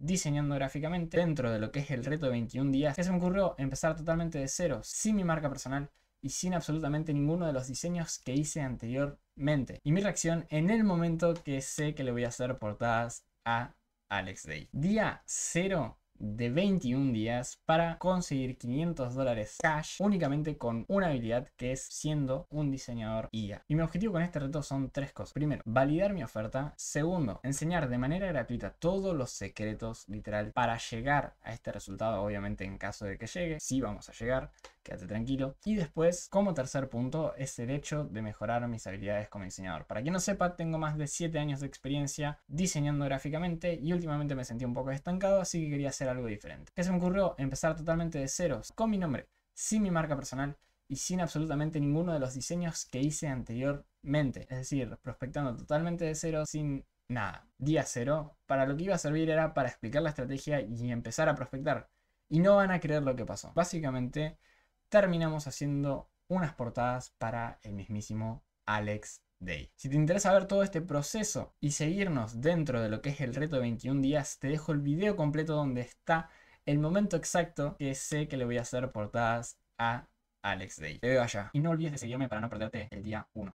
diseñando gráficamente dentro de lo que es el reto de 21 días, que se me ocurrió empezar totalmente de cero, sin mi marca personal y sin absolutamente ninguno de los diseños que hice anteriormente. Y mi reacción en el momento que sé que le voy a hacer portadas a Alex Day. Día cero de 21 días para conseguir 500 dólares cash únicamente con una habilidad que es siendo un diseñador IA. Y mi objetivo con este reto son tres cosas. Primero, validar mi oferta. Segundo, enseñar de manera gratuita todos los secretos literal para llegar a este resultado, obviamente en caso de que llegue, si sí vamos a llegar quédate tranquilo. Y después, como tercer punto, es el hecho de mejorar mis habilidades como diseñador. Para quien no sepa, tengo más de 7 años de experiencia diseñando gráficamente y últimamente me sentí un poco estancado, así que quería hacer algo diferente. ¿Qué se me ocurrió? Empezar totalmente de ceros, con mi nombre, sin mi marca personal y sin absolutamente ninguno de los diseños que hice anteriormente. Es decir, prospectando totalmente de cero, sin nada, día cero, para lo que iba a servir era para explicar la estrategia y empezar a prospectar. Y no van a creer lo que pasó. Básicamente, terminamos haciendo unas portadas para el mismísimo Alex Day. Si te interesa ver todo este proceso y seguirnos dentro de lo que es el reto de 21 días, te dejo el video completo donde está el momento exacto que sé que le voy a hacer portadas a Alex Day. Te veo allá. Y no olvides de seguirme para no perderte el día 1.